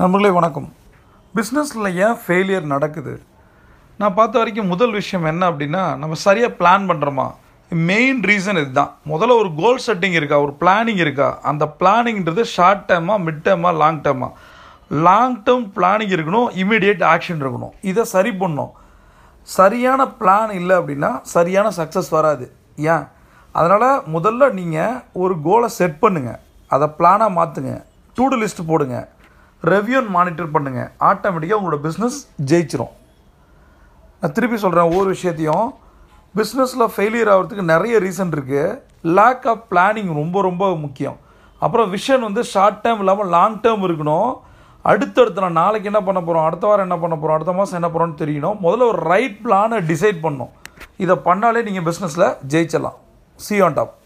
நம்மளே வணக்கம் பிஸ்னஸில் ஏன் ஃபெயிலியர் நடக்குது நான் பார்த்த வரைக்கும் முதல் விஷயம் என்ன அப்படின்னா நம்ம சரியாக பிளான் பண்ணுறோமா மெயின் ரீசன் இதுதான் முதல்ல ஒரு கோல் செட்டிங் இருக்கா ஒரு பிளானிங் இருக்கா அந்த பிளானிங்கிறது ஷார்ட் டேர்மாக மிட் டேர்மாக லாங் டேர்மாக லாங் டேர்ம் பிளானிங் இருக்கணும் இமீடியட் ஆக்ஷன் இருக்கணும் இதை சரி பண்ணணும் சரியான பிளான் இல்லை அப்படின்னா சரியான சக்ஸஸ் வராது ஏன் அதனால் முதல்ல நீங்கள் ஒரு கோலை செட் பண்ணுங்கள் அதை பிளானாக மாற்றுங்க டூடு லிஸ்ட் போடுங்கள் ரெவ்யூன் மானிட்டர் பண்ணுங்கள் ஆட்டோமேட்டிக்காக உங்களோட பிஸ்னஸ் ஜெயிச்சிரும் நான் திருப்பி சொல்கிறேன் ஒவ்வொரு விஷயத்தையும் பிஸ்னஸில் ஃபெயிலியர் ஆகிறதுக்கு நிறைய ரீசன் இருக்குது லேக் ஆஃப் பிளானிங் ரொம்ப ரொம்ப முக்கியம் அப்புறம் விஷன் வந்து ஷார்ட் டேர்ம் இல்லாமல் லாங் டேர்ம் இருக்கணும் அடுத்தடுத்து நான் நாளைக்கு என்ன பண்ண போகிறோம் அடுத்த வாரம் என்ன பண்ண போகிறோம் அடுத்த மாதம் என்ன போகிறோம்னு தெரியணும் முதல்ல ஒரு ரைட் பிளானை டிசைட் பண்ணணும் இதை பண்ணாலே நீங்கள் பிஸ்னஸில் ஜெயிச்சலாம் சி ஆன் டாப்